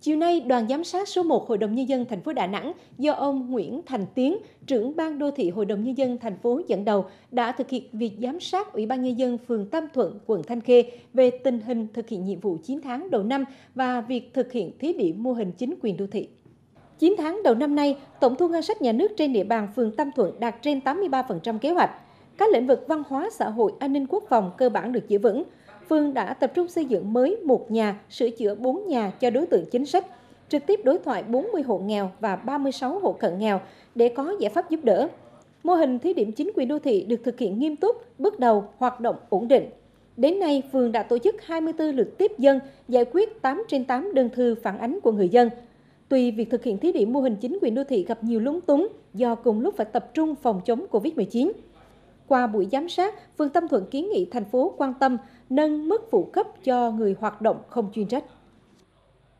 Chiều nay, đoàn giám sát số 1 Hội đồng nhân dân thành phố Đà Nẵng do ông Nguyễn Thành Tiến, trưởng ban đô thị Hội đồng nhân dân thành phố dẫn đầu đã thực hiện việc giám sát Ủy ban nhân dân phường Tam Thuận, quận Thanh Khê về tình hình thực hiện nhiệm vụ 9 tháng đầu năm và việc thực hiện thí điểm mô hình chính quyền đô thị. 9 tháng đầu năm nay, tổng thu ngân sách nhà nước trên địa bàn phường Tam Thuận đạt trên 83% kế hoạch. Các lĩnh vực văn hóa, xã hội, an ninh quốc phòng cơ bản được giữ vững phường đã tập trung xây dựng mới một nhà, sửa chữa 4 nhà cho đối tượng chính sách, trực tiếp đối thoại 40 hộ nghèo và 36 hộ cận nghèo để có giải pháp giúp đỡ. Mô hình thí điểm chính quyền đô thị được thực hiện nghiêm túc, bước đầu hoạt động ổn định. Đến nay, phường đã tổ chức 24 lượt tiếp dân, giải quyết 8 trên 8 đơn thư phản ánh của người dân. Tuy việc thực hiện thí điểm mô hình chính quyền đô thị gặp nhiều lúng túng do cùng lúc phải tập trung phòng chống COVID-19, qua buổi giám sát, phường Tâm Thuận kiến nghị thành phố quan tâm nâng mức phụ cấp cho người hoạt động không chuyên trách.